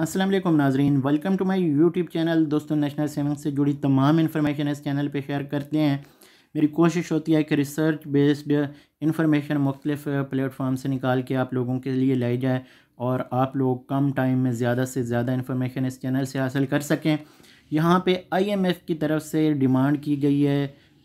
असलम नाजरीन welcome to my YouTube channel दोस्तों national saving से जुड़ी तमाम इन्फॉर्मेशन इस चैनल पे शेयर करते हैं मेरी कोशिश होती है कि रिसर्च बेस्ड इन्फॉर्मेशन मुख्तफ प्लेटफॉर्म से निकाल के आप लोगों के लिए लाई जाए और आप लोग कम टाइम में ज़्यादा से ज़्यादा इन्फॉर्मेशन इस चैनल से हासिल कर सकें यहाँ पर आई एम एफ़ की तरफ से डिमांड की गई है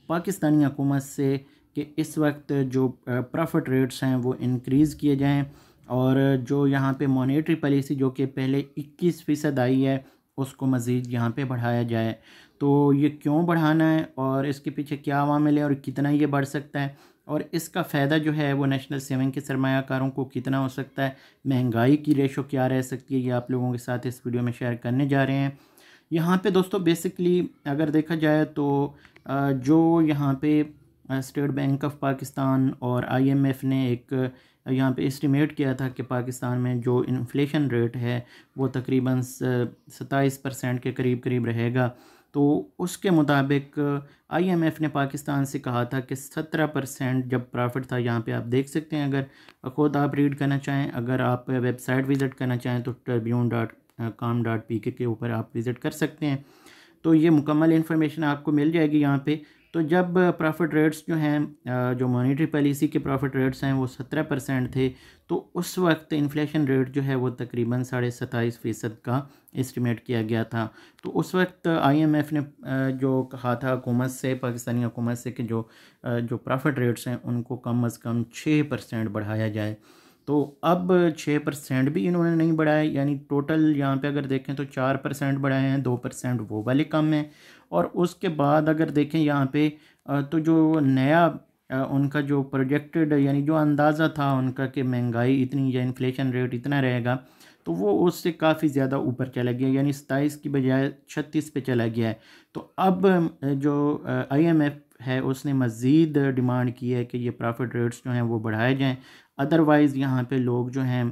पाकिस्तानी हुकूमत से कि इस वक्त जो प्रॉफिट रेट्स हैं वो इनक्रीज़ किए जाएँ और जो यहाँ पे मॉनेटरी पॉलिसी जो कि पहले 21 फ़ीसद आई है उसको मज़ीद यहाँ पे बढ़ाया जाए तो ये क्यों बढ़ाना है और इसके पीछे क्या अवामिल है और कितना ये बढ़ सकता है और इसका फ़ायदा जो है वो नेशनल सेविंग के सरमाकारों को कितना हो सकता है महंगाई की रेशो क्या रह सकती है ये आप लोगों के साथ इस वीडियो में शेयर करने जा रहे हैं यहाँ पे दोस्तों बेसिकली अगर देखा जाए तो जो यहाँ पे स्टेट बैंक ऑफ पाकिस्तान और आईएमएफ ने एक यहाँ पे इस्टीमेट किया था कि पाकिस्तान में जो इन्फ्लेशन रेट है वो तकरीबन सताईस परसेंट के करीब करीब रहेगा तो उसके मुताबिक आईएमएफ ने पाकिस्तान से कहा था कि सत्रह परसेंट जब प्रॉफिट था यहाँ पे आप देख सकते हैं अगर ख़ुद आप रीड करना चाहें अगर आप वेबसाइट विज़िट करना चाहें तो Tribune dot com dot P K ऊपर आप विज़िट कर सकते हैं तो ये मुकम्मल इन्फॉर्मेशन आपको मिल जाएगी यहाँ पे तो जब प्रॉफिट रेट्स जो हैं जो मॉनेटरी पॉलिसी के प्रॉफिट रेट्स हैं वो सत्रह परसेंट थे तो उस वक्त इन्फ्लेशन रेट जो है वो तकरीबन साढ़े सताईस फ़ीसद का इस्टीमेट किया गया था तो उस वक्त आईएमएफ ने जो कहा था हुकूमत से पाकिस्तानी हुकूमत से कि जो जो प्रॉफिट रेट्स हैं उनको कम अज़ कम छः परसेंट बढ़ाया जाए तो अब छः परसेंट भी इन्होंने नहीं बढ़ाया यानी टोटल यहाँ पे अगर देखें तो चार परसेंट बढ़ाए हैं दो परसेंट वो वाले कम हैं और उसके बाद अगर देखें यहाँ पे तो जो नया उनका जो प्रोजेक्टेड यानी जो अंदाज़ा था उनका कि महंगाई इतनी या इन्फ्लेशन रेट इतना रहेगा तो वो उससे काफ़ी ज़्यादा ऊपर चला गया यानी सताईस की बजाय छत्तीस पे चला गया है तो अब जो आईएमएफ है उसने मज़ीद डिमांड की है कि ये प्रॉफिट रेट्स जो हैं वो बढ़ाए जाएँ अदरवाइज़ यहाँ पे लोग जो हैं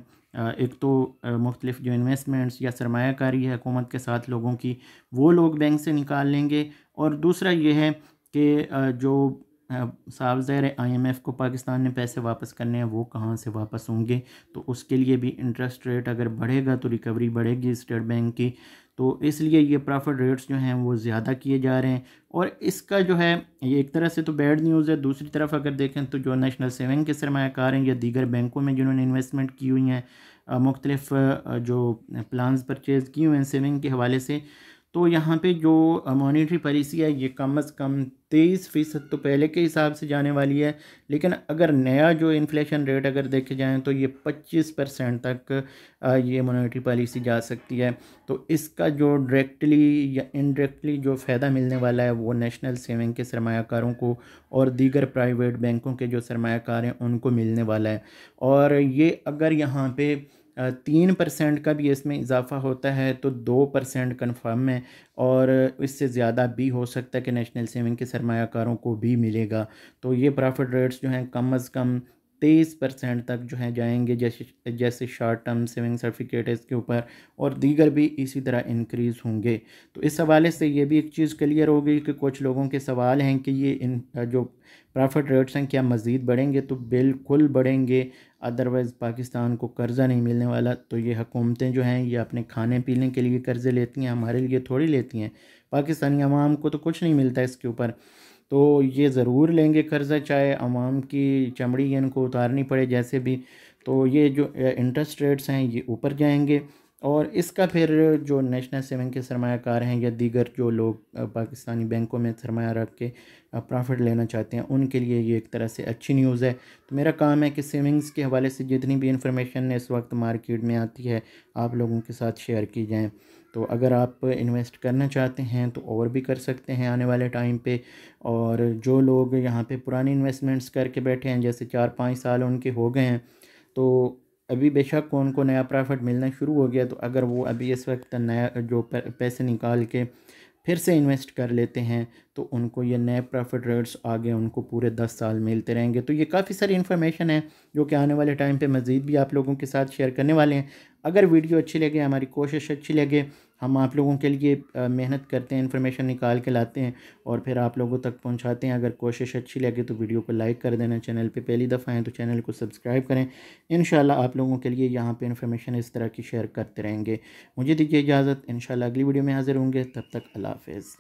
एक तो मुख्तलिफ जो इन्वेस्टमेंट्स या सरमाकारी है हुकूमत के साथ लोगों की वो लोग बैंक से निकाल लेंगे और दूसरा ये है कि जो साफ जैर है आई एम एफ़ को पाकिस्तान ने पैसे वापस करने हैं वो कहाँ से वापस होंगे तो उसके लिए भी इंटरेस्ट रेट अगर बढ़ेगा तो रिकवरी बढ़ेगी स्टेट बैंक की तो इसलिए ये प्रॉफिट रेट्स जो हैं वो ज़्यादा किए जा रहे हैं और इसका जो है ये एक तरह से तो बैड न्यूज़ है दूसरी तरफ अगर देखें तो जो नेशनल सेविंग के सरमाकार हैं या दीगर बैंकों में जिन्होंने इन्वेस्टमेंट की हुई हैं मुख्तलिफ जो प्लान परचेज़ किए हुए हैं सेविंग के हवाले से तो यहाँ पे जो मॉनेटरी पॉलिसी है ये कम अज़ कम तेईस फ़ीसद तो पहले के हिसाब से जाने वाली है लेकिन अगर नया जो इन्फ्लेशन रेट अगर देखे जाएँ तो ये पच्चीस परसेंट तक ये मॉनेटरी पॉलिसी जा सकती है तो इसका जो डायरेक्टली या इनडायरेक्टली जो फ़ायदा मिलने वाला है वो नेशनल सेविंग के सरमाकारों को और दीगर प्राइवेट बैंकों के जो सरमाकार हैं उनको मिलने वाला है और ये अगर यहाँ पर तीन परसेंट का भी इसमें इजाफा होता है तो दो परसेंट कन्फर्म है और इससे ज़्यादा भी हो सकता है कि नेशनल सेविंग के सरमाकारों को भी मिलेगा तो ये प्रॉफिट रेट्स जो हैं कम अज़ कम तेईस परसेंट तक जो है जाएंगे जैसे जैसे शॉर्ट टर्म सेविंग सर्टिफिकेट है इसके ऊपर और दीगर भी इसी तरह इंक्रीज़ होंगे तो इस हवाले से ये भी एक चीज़ क्लियर हो गई कि कुछ लोगों के सवाल हैं कि ये इन जो प्रॉफिट रेट्स हैं क्या मज़ीद बढ़ेंगे तो बिल्कुल बढ़ेंगे अदरवाइज़ पाकिस्तान को कर्ज़ा नहीं मिलने वाला तो ये हुकूमतें जो हैं ये अपने खाने पीने के लिए कर्ज़े लेती हैं हमारे लिए थोड़ी लेती हैं पाकिस्तानी आवाम को तो कुछ नहीं मिलता इसके ऊपर तो ये ज़रूर लेंगे कर्ज़ा चाहे आवाम की चमड़ी इनको उतारनी पड़े जैसे भी तो ये जो इंटरेस्ट रेट्स हैं ये ऊपर जाएंगे और इसका फिर जो नेशनल सेविंग के सरमाकार हैं या दीगर जो लोग पाकिस्तानी बैंकों में सरमाया रख के प्रॉफिट लेना चाहते हैं उनके लिए ये एक तरह से अच्छी न्यूज़ है तो मेरा काम है कि सेविंग्स के हवाले से जितनी भी इंफॉर्मेशन इस वक्त मार्केट में आती है आप लोगों के साथ शेयर की जाएँ तो अगर आप इन्वेस्ट करना चाहते हैं तो और भी कर सकते हैं आने वाले टाइम पे और जो लोग यहाँ पे पुराने इन्वेस्टमेंट्स करके बैठे हैं जैसे चार पाँच साल उनके हो गए हैं तो अभी बेशक को उनको नया प्रॉफिट मिलना शुरू हो गया तो अगर वो अभी इस वक्त नया जो पैसे निकाल के फिर से इन्वेस्ट कर लेते हैं तो उनको ये नए प्रॉफिट रेट्स आगे उनको पूरे दस साल मिलते रहेंगे तो ये काफ़ी सारी इन्फॉर्मेशन है जो कि आने वाले टाइम पे मज़ीद भी आप लोगों के साथ शेयर करने वाले हैं अगर वीडियो अच्छी लगे हमारी कोशिश अच्छी लगे हम आप लोगों के लिए मेहनत करते हैं इन्फॉर्मेशन निकाल के लाते हैं और फिर आप लोगों तक पहुंचाते हैं अगर कोशिश अच्छी लगे तो वीडियो को लाइक कर देना चैनल पे पहली दफ़ा हैं तो चैनल को सब्सक्राइब करें इन आप लोगों के लिए यहाँ पे इन्फॉर्मेशन इस तरह की शेयर करते रहेंगे मुझे दीजिए इजाज़त इन अगली वीडियो में हाज़िर होंगे तब तक अला हाफिज़